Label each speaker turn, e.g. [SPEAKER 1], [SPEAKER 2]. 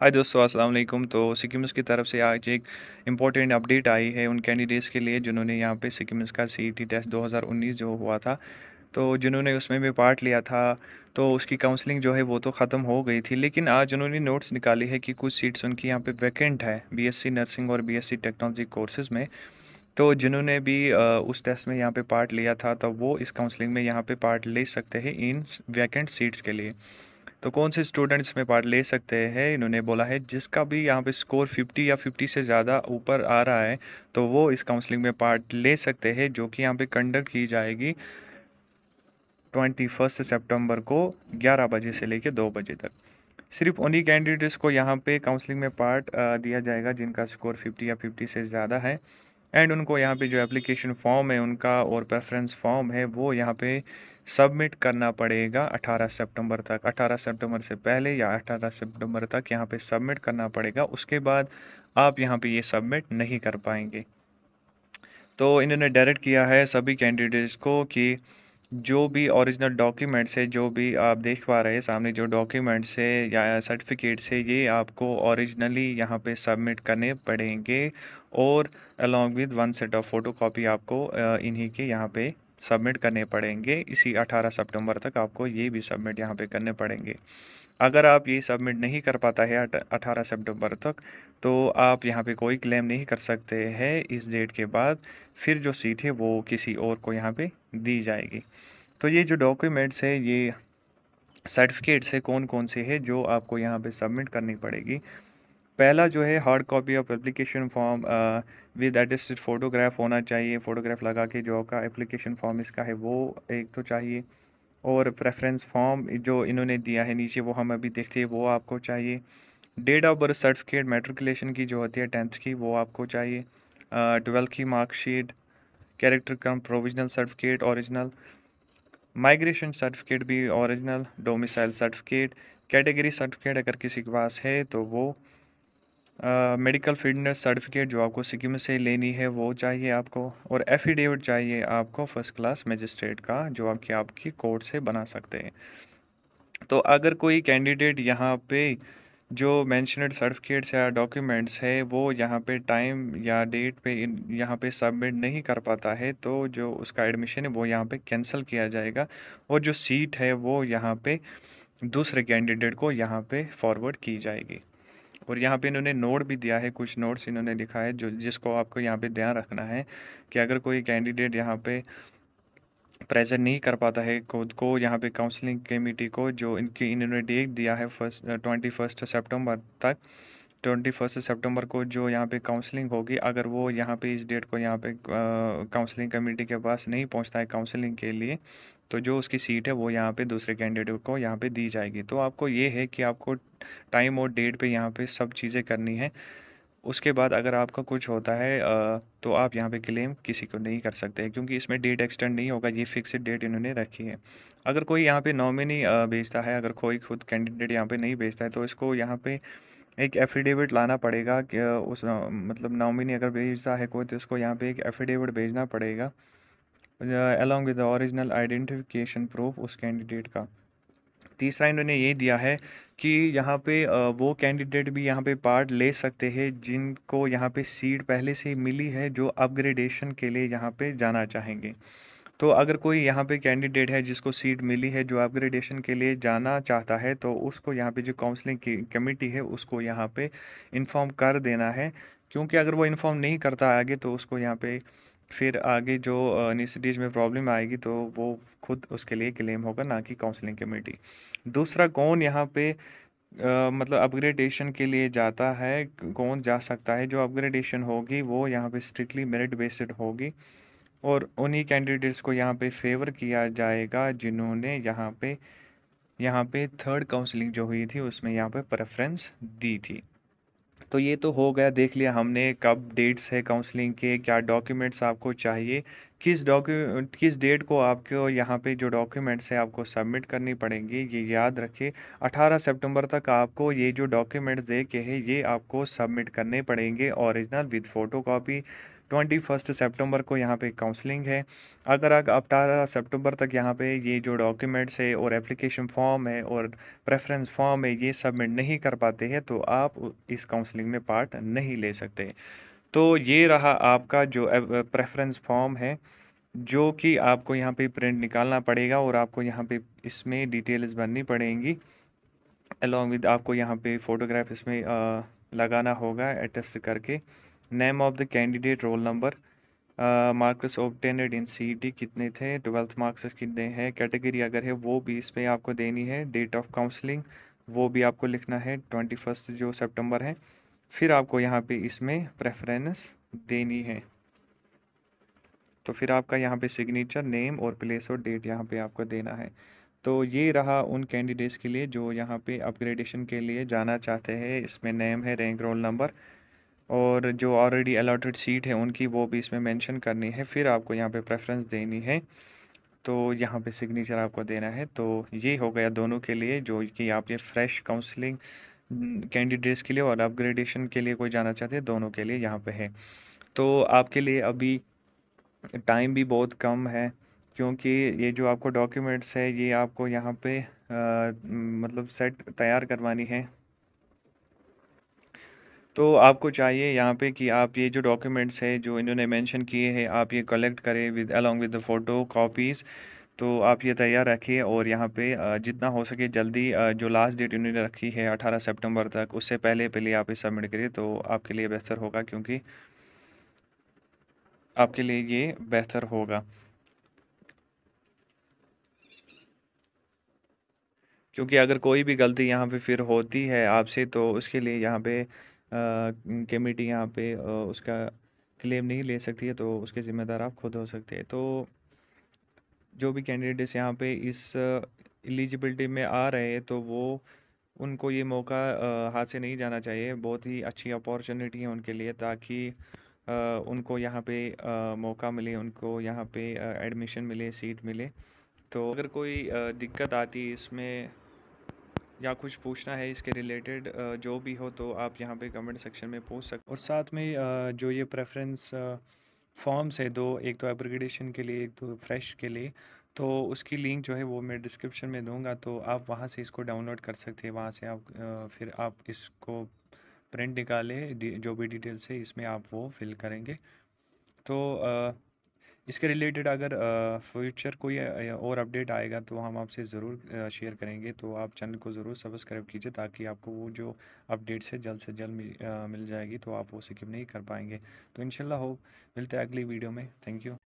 [SPEAKER 1] हाय दोस्तों अस्सलाम वालेकुम तो सिक्किम्स की तरफ से आज एक इम्पॉर्टेंट अपडेट आई है उन कैंडिडेट्स के लिए जिन्होंने यहाँ पे सिक्किम्स का सी टेस्ट 2019 जो हुआ था तो जिन्होंने उसमें भी पार्ट लिया था तो उसकी काउंसलिंग जो है वो तो ख़त्म हो गई थी लेकिन आज उन्होंने नोट्स निकाली है कि कुछ सीट्स उनकी यहाँ पर वैकेंट है बी नर्सिंग और बी टेक्नोलॉजी कोर्सेज़ में तो जिन्होंने भी उस टेस्ट में यहाँ पर पार्ट लिया था तो वो इस काउंसलिंग में यहाँ पर पार्ट ले सकते हैं इन वैकेंट सीट्स के लिए तो कौन से स्टूडेंट्स में पार्ट ले सकते हैं इन्होंने बोला है जिसका भी यहाँ पे स्कोर 50 या 50 से ज़्यादा ऊपर आ रहा है तो वो इस काउंसलिंग में पार्ट ले सकते हैं जो कि यहाँ पे कंडक्ट की जाएगी ट्वेंटी फर्स्ट सेप्टेम्बर को ग्यारह बजे से लेकर दो बजे तक सिर्फ उन्हीं कैंडिडेट्स को यहाँ पे काउंसलिंग में पार्ट दिया जाएगा जिनका स्कोर फिफ्टी या फिफ्टी से ज़्यादा है एंड उनको यहाँ पे जो एप्लीकेशन फॉर्म है उनका और प्रेफरेंस फॉर्म है वो यहाँ पे सबमिट करना पड़ेगा 18 सितंबर तक 18 सितंबर से पहले या 18 सितंबर तक यहाँ पे सबमिट करना पड़ेगा उसके बाद आप यहाँ पे ये सबमिट नहीं कर पाएंगे तो इन्होंने डायरेक्ट किया है सभी कैंडिडेट्स को कि जो भी ओरिजिनल डॉक्यूमेंट्स है जो भी आप देख पा रहे हैं सामने जो डॉक्यूमेंट्स है या सर्टिफिकेट्स है ये आपको ओरिजिनली यहाँ पे सबमिट करने पड़ेंगे और along with one set of photo copy आपको इन्हीं के यहाँ पे सबमिट करने पड़ेंगे इसी 18 सितंबर तक आपको ये भी सबमिट यहाँ पे करने पड़ेंगे अगर आप ये सबमिट नहीं कर पाता है 18 सितंबर तक तो आप यहाँ पे कोई क्लेम नहीं कर सकते हैं इस डेट के बाद फिर जो सीट है वो किसी और को यहाँ पे दी जाएगी तो ये जो डॉक्यूमेंट्स है ये सर्टिफिकेट्स है कौन कौन से है जो आपको यहाँ पर सबमिट करनी पड़ेगी पहला जो है hard copy of application form with attested photograph होना चाहिए फ़ोटोग्राफ लगा के जो का एप्लीकेशन फॉर्म इसका है वो एक तो चाहिए और प्रेफरेंस फॉर्म जो इन्होंने दिया है नीचे वो हम अभी देखते हैं वो आपको चाहिए date of birth certificate matriculation की जो होती है टेंथ की वो आपको चाहिए ट्वेल्थ uh, की marksheet character cum provisional certificate original migration certificate भी original domicile certificate category certificate अगर किसी के पास है तो वो मेडिकल फिटनेस सर्टिफिकेट जो आपको सिक्किम से लेनी है वो चाहिए आपको और एफिडेविट चाहिए आपको फर्स्ट क्लास मजिस्ट्रेट का जो आपकी आपकी कोर्ट से बना सकते हैं तो अगर कोई कैंडिडेट यहाँ पे जो मैंशनड सर्टिफिकेट्स या डॉक्यूमेंट्स है वो यहाँ पे टाइम या डेट पे यहाँ पे सबमिट नहीं कर पाता है तो जो उसका एडमिशन है वो यहाँ पे कैंसिल किया जाएगा और जो सीट है वो यहाँ पे दूसरे कैंडिडेट को यहाँ पे फॉरवर्ड की जाएगी और यहाँ पे इन्होंने नोट भी दिया है कुछ नोट्स इन्होंने लिखा है जो जिसको आपको यहाँ पे ध्यान रखना है कि अगर कोई कैंडिडेट यहाँ पे प्रेजेंट नहीं कर पाता है खुद को यहाँ पे काउंसलिंग कमेटी को जो इनकी इन्होंने डेट दिया है फर्स्ट ट्वेंटी फर्स्ट सेप्टेम्बर तक ट्वेंटी फर्स्ट सेप्टेम्बर को जो यहाँ पे काउंसलिंग होगी अगर वो यहाँ पे इस डेट को यहाँ पे काउंसलिंग कमेटी के पास नहीं पहुँचता है काउंसलिंग के लिए तो जो उसकी सीट है वो यहाँ पे दूसरे कैंडिडेट को यहाँ पे दी जाएगी तो आपको ये है कि आपको टाइम और डेट पे यहाँ पे सब चीज़ें करनी है उसके बाद अगर आपका कुछ होता है तो आप यहाँ पे क्लेम किसी को नहीं कर सकते क्योंकि इसमें डेट एक्सटेंड नहीं होगा ये फिक्सड डेट इन्होंने रखी है अगर कोई यहाँ पर नॉमिनी भेजता है अगर कोई खुद कैंडिडेट यहाँ पर नहीं भेजता है तो इसको यहाँ पर एक एफिडेविट लाना पड़ेगा कि उस मतलब नॉमिनी अगर भेजता है कोई तो उसको यहाँ पर एक एफिडेविट भेजना पड़ेगा along with the original identification proof उस कैंडिडेट का तीसरा इन्होंने ये दिया है कि यहाँ पे वो कैंडिडेट भी यहाँ पे पार्ट ले सकते हैं जिनको यहाँ पे सीट पहले से ही मिली है जो अपग्रेडेशन के लिए यहाँ पे जाना चाहेंगे तो अगर कोई यहाँ पे कैंडिडेट है जिसको सीट मिली है जो अपग्रेडेशन के लिए जाना चाहता है तो उसको यहाँ पे जो काउंसलिंग की कमेटी है उसको यहाँ पे इन्फॉर्म कर देना है क्योंकि अगर वो इन्फॉर्म नहीं करता आगे तो उसको यहाँ पे फिर आगे जो निसीडीज में प्रॉब्लम आएगी तो वो खुद उसके लिए क्लेम होगा ना कि काउंसलिंग कमेटी दूसरा कौन यहाँ पे आ, मतलब अपग्रेडेशन के लिए जाता है कौन जा सकता है जो अपग्रेडेशन होगी वो यहाँ पे स्ट्रिक्टली मेरिट बेस्ड होगी और उन्हीं कैंडिडेट्स को यहाँ पे फेवर किया जाएगा जिन्होंने यहाँ पे यहाँ पे थर्ड काउंसलिंग जो हुई थी उसमें यहाँ पे प्रेफरेंस दी थी तो ये तो हो गया देख लिया हमने कब डेट्स है काउंसलिंग के क्या डॉक्यूमेंट्स आपको चाहिए किस डॉक्यू किस डेट को आपको यहाँ पे जो डॉक्यूमेंट्स है आपको सबमिट करनी पड़ेंगी ये याद रखिए 18 सितंबर तक आपको ये जो डॉक्यूमेंट्स दे के हैं ये आपको सबमिट करने पड़ेंगे original with photo copy twenty first September को यहाँ पे काउंसलिंग है अगर आप अठारह सेप्टेम्बर तक यहाँ पे ये जो डॉक्यूमेंट्स है और एप्लीकेशन फॉर्म है और प्रेफरेंस फॉर्म है ये सबमिट नहीं कर पाते हैं तो आप इस काउंसलिंग में पार्ट नहीं ले सकते तो ये रहा आपका जो प्रेफरेंस फॉर्म है जो कि आपको यहाँ पे प्रिंट निकालना पड़ेगा और आपको यहाँ पे इसमें डिटेल्स भरनी पड़ेंगी अलॉन्ग विद आपको यहाँ पे फ़ोटोग्राफ इसमें लगाना होगा एडजस्ट करके name of the candidate roll number marks obtained in टी कितने थे ट्वेल्थ मार्क्स कितने हैं कैटेगरी अगर है वो भी इस पर आपको देनी है डेट ऑफ काउंसलिंग वो भी आपको लिखना है ट्वेंटी फर्स्ट जो सितंबर है फिर आपको यहाँ पे इसमें प्रेफरेंस देनी है तो फिर आपका यहाँ पे सिग्नेचर नेम और प्लेस और डेट यहाँ पे आपको देना है तो ये रहा उन कैंडिडेट्स के लिए जो यहाँ पे अपग्रेडेशन के लिए जाना चाहते हैं इसमें नेम है रैंक रोल नंबर और जो ऑलरेडी अलाटेड सीट है उनकी वो भी इसमें मेंशन करनी है फिर आपको यहाँ पे प्रेफरेंस देनी है तो यहाँ पे सिग्नेचर आपको देना है तो ये हो गया दोनों के लिए जो कि आप ये फ्रेश काउंसलिंग कैंडिडेट्स के लिए और अपग्रेडेशन के लिए कोई जाना चाहते हैं दोनों के लिए यहाँ पे है तो आपके लिए अभी टाइम भी बहुत कम है क्योंकि ये जो आपको डॉक्यूमेंट्स है ये आपको यहाँ पे आ, मतलब सेट तैयार करवानी है तो आपको चाहिए यहाँ पे कि आप ये जो डॉक्यूमेंट्स है जो इन्होंने मेंशन किए हैं आप ये कलेक्ट करें with along with the photo copies तो आप ये तैयार रखिए और यहाँ पे जितना हो सके जल्दी जो लास्ट डेट इन्होंने रखी है 18 सितंबर तक उससे पहले पहले आप ये सबमिट करिए तो आपके लिए बेहतर होगा क्योंकि आपके लिए ये बेहतर होगा क्योंकि अगर कोई भी गलती यहाँ पे फिर होती है आपसे तो उसके लिए यहाँ पे कमेटी यहाँ पे उसका क्लेम नहीं ले सकती है तो उसके ज़िम्मेदार आप खुद हो सकते हैं तो जो भी कैंडिडेट्स यहाँ पे इस एलिजिबिलिटी में आ रहे हैं तो वो उनको ये मौका हाथ से नहीं जाना चाहिए बहुत ही अच्छी अपॉर्चुनिटी है उनके लिए ताकि उनको यहाँ पे मौका मिले उनको यहाँ पे एडमिशन मिले सीट मिले तो अगर कोई दिक्कत आती इसमें या कुछ पूछना है इसके रिलेटेड जो भी हो तो आप यहाँ पे कमेंट सेक्शन में पूछ सकते और साथ में जो ये प्रेफरेंस फॉर्म्स है दो एक तो एप्रीगेशन के लिए एक तो फ्रेश के लिए तो उसकी लिंक जो है वो मैं डिस्क्रिप्शन में दूंगा तो आप वहाँ से इसको डाउनलोड कर सकते हैं वहाँ से आप फिर आप इसको प्रिंट निकालें जो भी डिटेल्स है इसमें आप वो फिल करेंगे तो इसके रिलेटेड अगर फ्यूचर कोई और अपडेट आएगा तो हम आपसे ज़रूर शेयर करेंगे तो आप चैनल को ज़रूर सब्सक्राइब कीजिए ताकि आपको वो जो अपडेट्स है जल्द से जल्द मिल, जाएगी तो आप वो स्किप नहीं कर पाएंगे तो इन हो मिलते हैं अगली वीडियो में थैंक यू